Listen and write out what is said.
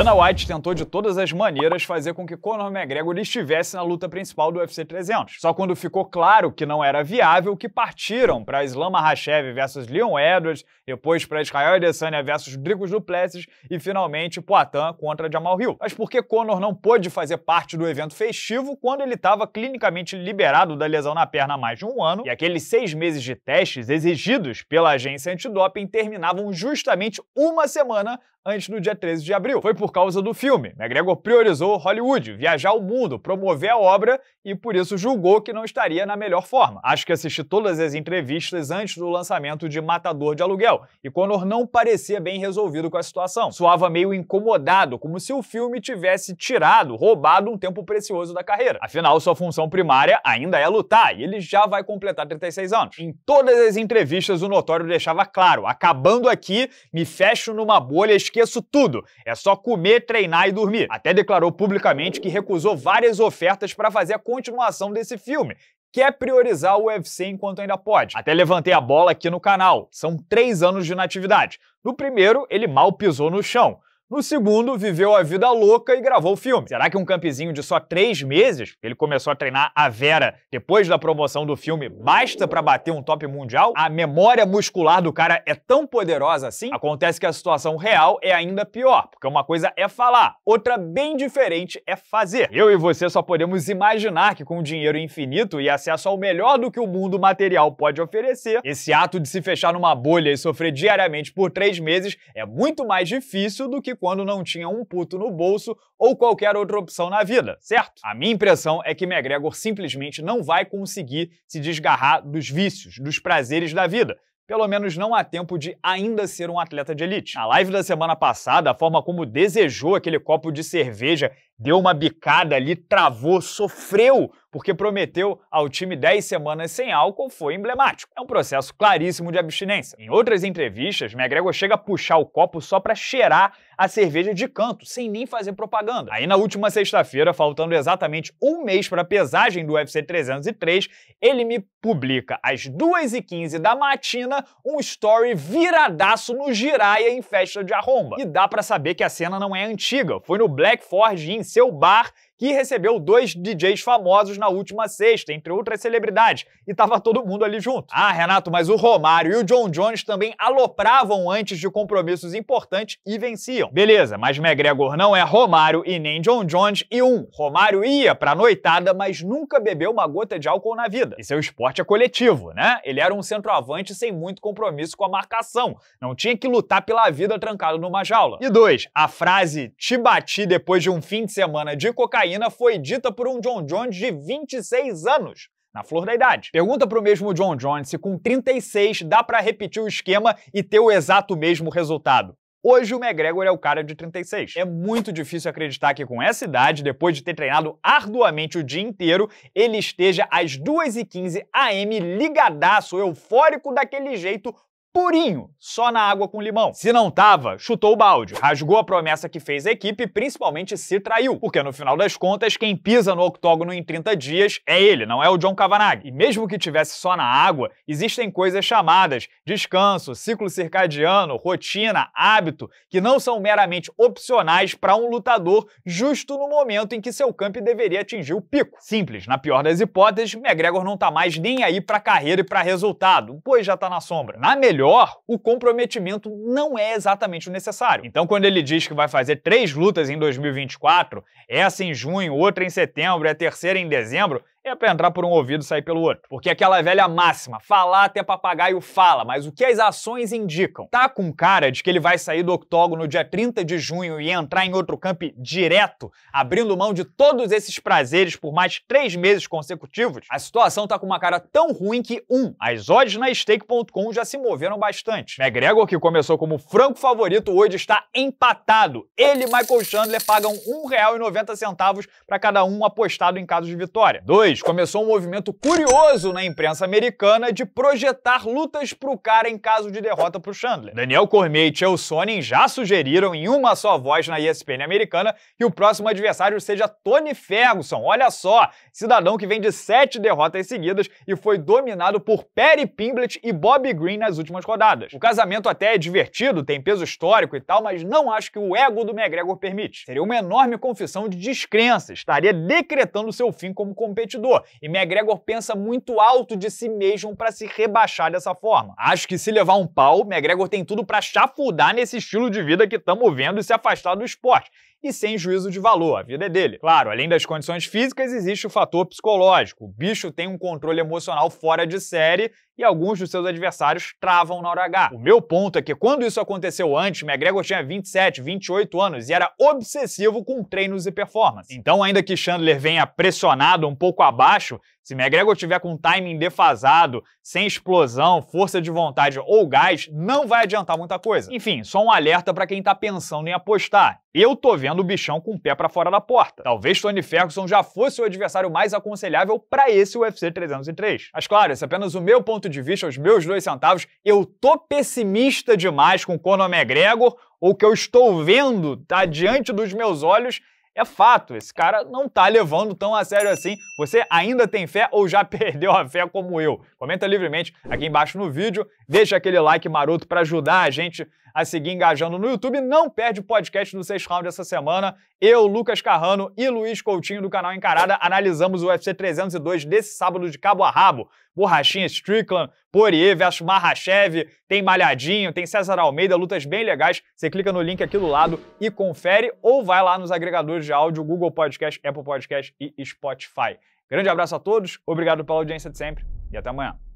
Dana White tentou de todas as maneiras fazer com que Conor McGregor estivesse na luta principal do UFC 300. Só quando ficou claro que não era viável que partiram para Islam Makhachev versus Leon Edwards, depois para Israel Adesanya versus Rodrigo Duplessis e finalmente Poatan contra Jamal Hill. Mas por que Conor não pôde fazer parte do evento festivo quando ele estava clinicamente liberado da lesão na perna há mais de um ano e aqueles seis meses de testes exigidos pela agência antidoping terminavam justamente uma semana antes do dia 13 de abril. Foi por causa do filme. McGregor priorizou Hollywood, viajar o mundo, promover a obra e por isso julgou que não estaria na melhor forma. Acho que assisti todas as entrevistas antes do lançamento de Matador de Aluguel e Conor não parecia bem resolvido com a situação. Soava meio incomodado, como se o filme tivesse tirado, roubado um tempo precioso da carreira. Afinal, sua função primária ainda é lutar e ele já vai completar 36 anos. Em todas as entrevistas, o notório deixava claro: acabando aqui, me fecho numa bolha esqueço tudo, é só comer, treinar e dormir. Até declarou publicamente que recusou várias ofertas para fazer a continuação desse filme, quer é priorizar o UFC enquanto ainda pode. Até levantei a bola aqui no canal. São três anos de natividade. No primeiro, ele mal pisou no chão. No segundo, viveu a vida louca e gravou o filme. Será que um campizinho de só três meses, ele começou a treinar a Vera depois da promoção do filme, basta para bater um top mundial? A memória muscular do cara é tão poderosa assim? Acontece que a situação real é ainda pior, porque uma coisa é falar, outra bem diferente é fazer. Eu e você só podemos imaginar que com dinheiro infinito e acesso ao melhor do que o mundo material pode oferecer, esse ato de se fechar numa bolha e sofrer diariamente por três meses é muito mais difícil do que quando não tinha um puto no bolso ou qualquer outra opção na vida, certo? A minha impressão é que McGregor simplesmente não vai conseguir se desgarrar dos vícios, dos prazeres da vida, pelo menos não há tempo de ainda ser um atleta de elite. Na live da semana passada, a forma como desejou aquele copo de cerveja, deu uma bicada ali, travou, sofreu porque prometeu ao time 10 semanas sem álcool foi emblemático. É um processo claríssimo de abstinência. Em outras entrevistas, McGregor chega a puxar o copo só para cheirar a cerveja de canto, sem nem fazer propaganda. Aí na última sexta-feira, faltando exatamente um mês para a pesagem do UFC 303, ele me publica às 2h15 da matina um story viradaço no Jiraya em festa de arromba. E dá para saber que a cena não é antiga, foi no Black Forge em seu bar que recebeu dois DJs famosos na última sexta, entre outras celebridades, e tava todo mundo ali junto. Ah, Renato, mas o Romário e o John Jones também alopravam antes de compromissos importantes e venciam. Beleza, mas McGregor não é Romário e nem John Jones e um, Romário ia pra noitada, mas nunca bebeu uma gota de álcool na vida. E seu é esporte é coletivo, né? Ele era um centroavante sem muito compromisso com a marcação, não tinha que lutar pela vida trancado numa jaula. E dois, a frase te bati depois de um fim de semana de cocaína cocaína foi dita por um John Jones de 26 anos na flor da idade. Pergunta pro mesmo John Jones se com 36 dá para repetir o esquema e ter o exato mesmo resultado. Hoje o McGregor é o cara de 36. É muito difícil acreditar que com essa idade, depois de ter treinado arduamente o dia inteiro, ele esteja às 2h15 AM ligadaço, eufórico daquele jeito, purinho, só na água com limão. Se não tava, chutou o balde, rasgou a promessa que fez a equipe e principalmente se traiu, porque no final das contas quem pisa no octógono em 30 dias é ele, não é o John Cavanagh. E mesmo que tivesse só na água, existem coisas chamadas descanso, ciclo circadiano, rotina, hábito, que não são meramente opcionais para um lutador justo no momento em que seu camp deveria atingir o pico. Simples, na pior das hipóteses, McGregor não tá mais nem aí para carreira e para resultado, pois já tá na sombra. Na melhor melhor, o comprometimento não é exatamente o necessário. Então, quando ele diz que vai fazer três lutas em 2024, essa em junho, outra em setembro e é a terceira em dezembro, é para entrar por um ouvido e sair pelo outro. Porque aquela velha máxima, falar até papagaio fala, mas o que as ações indicam? Tá com cara de que ele vai sair do octógono dia 30 de junho e entrar em outro camp direto, abrindo mão de todos esses prazeres por mais três meses consecutivos? A situação tá com uma cara tão ruim que, um, as odds na stake.com já se moveram bastante. McGregor, que começou como franco favorito, hoje está empatado. Ele e Michael Chandler pagam R$ 1,90 para cada um apostado em caso de vitória. Dois, começou um movimento curioso na imprensa americana de projetar lutas pro cara em caso de derrota pro Chandler. Daniel Cormier e Chael Sonnen já sugeriram em uma só voz na ESPN americana que o próximo adversário seja Tony Ferguson. Olha só, cidadão que vem de sete derrotas seguidas e foi dominado por Perry Pimblett e Bobby Green nas últimas rodadas. O casamento até é divertido, tem peso histórico e tal, mas não acho que o ego do McGregor permite. Seria uma enorme confissão de descrença, estaria decretando seu fim como competidor e McGregor pensa muito alto de si mesmo para se rebaixar dessa forma. Acho que se levar um pau, McGregor tem tudo para chafurdar nesse estilo de vida que estamos vendo e se afastar do esporte e sem juízo de valor, a vida é dele. Claro, além das condições físicas, existe o fator psicológico. O bicho tem um controle emocional fora de série e alguns dos seus adversários travam na hora H. O meu ponto é que quando isso aconteceu antes, McGregor tinha 27, 28 anos e era obsessivo com treinos e performance. Então, ainda que Chandler venha pressionado um pouco abaixo, se McGregor tiver com timing defasado, sem explosão, força de vontade ou gás, não vai adiantar muita coisa. Enfim, só um alerta para quem tá pensando em apostar. Eu tô vendo o bichão com o pé para fora da porta. Talvez Tony Ferguson já fosse o adversário mais aconselhável para esse UFC 303. Mas claro, esse é apenas o meu ponto de vista, os meus dois centavos, eu tô pessimista demais com o Conor McGregor, ou que eu estou vendo, tá diante dos meus olhos, é fato, esse cara não tá levando tão a sério assim. Você ainda tem fé ou já perdeu a fé como eu? Comenta livremente aqui embaixo no vídeo, deixa aquele like maroto para ajudar a gente a seguir engajando no YouTube. Não perde o podcast do Seis Round essa semana. Eu, Lucas Carrano e Luiz Coutinho do canal Encarada analisamos o UFC 302 desse sábado de cabo a rabo. Borrachinha Strickland, Poirier versus Marrachev, tem Malhadinho, tem César Almeida, lutas bem legais. Você clica no link aqui do lado e confere ou vai lá nos agregadores de áudio, Google Podcast, Apple Podcast e Spotify. Grande abraço a todos, obrigado pela audiência de sempre e até amanhã.